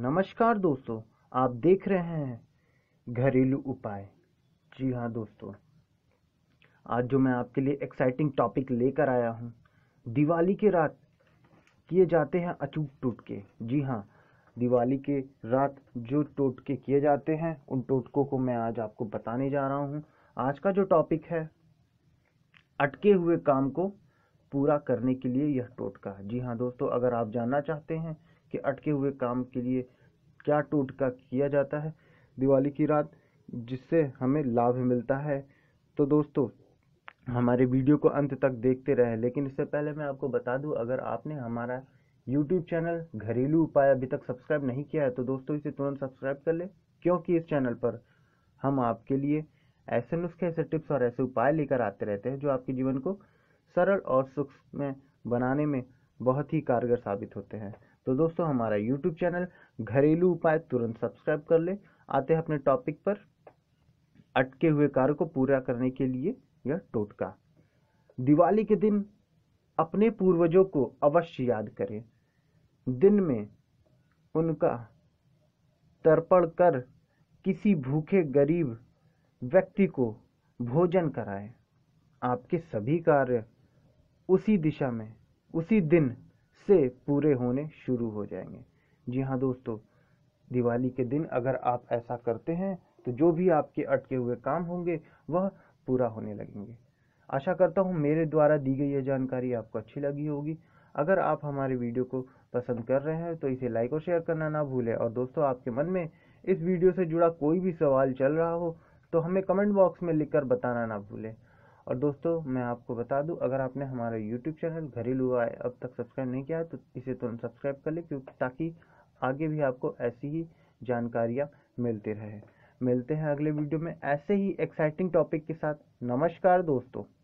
नमस्कार दोस्तों आप देख रहे हैं घरेलू उपाय जी हाँ दोस्तों आज जो मैं आपके लिए एक्साइटिंग टॉपिक लेकर आया हूँ दिवाली के रात किए जाते हैं अचूक टोटके जी हाँ दिवाली के रात जो टोटके किए जाते हैं उन टोटकों को मैं आज आपको बताने जा रहा हूँ आज का जो टॉपिक है अटके हुए काम को पूरा करने के लिए यह टोटका जी हाँ दोस्तों अगर आप जानना चाहते हैं कि अटके हुए काम के लिए क्या टोटका किया जाता है दिवाली की रात जिससे हमें लाभ मिलता है तो दोस्तों हमारे वीडियो को अंत तक देखते रहे लेकिन इससे पहले मैं आपको बता दूं अगर आपने हमारा यूट्यूब चैनल घरेलू उपाय अभी तक सब्सक्राइब नहीं किया है तो दोस्तों इसे तुरंत सब्सक्राइब कर लें क्योंकि इस चैनल पर हम आपके लिए ऐसे नुस्खे ऐसे टिप्स और ऐसे उपाय लेकर आते रहते हैं जो आपके जीवन को सरल और सूक्ष्म में बनाने में बहुत ही कारगर साबित होते हैं तो दोस्तों हमारा यूट्यूब चैनल घरेलू उपाय तुरंत सब्सक्राइब कर ले आते हैं अपने टॉपिक पर अटके हुए कार्य को पूरा करने के लिए यह टोटका दिवाली के दिन अपने पूर्वजों को अवश्य याद करें दिन में उनका तर्पण कर किसी भूखे गरीब व्यक्ति को भोजन कराएं आपके सभी कार्य उसी दिशा में उसी दिन से पूरे होने शुरू हो जाएंगे जी हाँ दोस्तों दिवाली के दिन अगर आप ऐसा करते हैं तो जो भी आपके अटके हुए काम होंगे वह पूरा होने लगेंगे आशा करता हूँ मेरे द्वारा दी गई यह जानकारी आपको अच्छी लगी होगी अगर आप हमारे वीडियो को पसंद कर रहे हैं तो इसे लाइक और शेयर करना ना भूलें और दोस्तों आपके मन में इस वीडियो से जुड़ा कोई भी सवाल चल रहा हो तो हमें कमेंट बॉक्स में लिखकर बताना ना भूलें और दोस्तों मैं आपको बता दूं अगर आपने हमारा यूट्यूब चैनल घरेलू आए अब तक सब्सक्राइब नहीं किया है तो इसे तुरंत सब्सक्राइब कर ले क्योंकि ताकि आगे भी आपको ऐसी ही जानकारियाँ मिलती रहे मिलते हैं अगले वीडियो में ऐसे ही एक्साइटिंग टॉपिक के साथ नमस्कार दोस्तों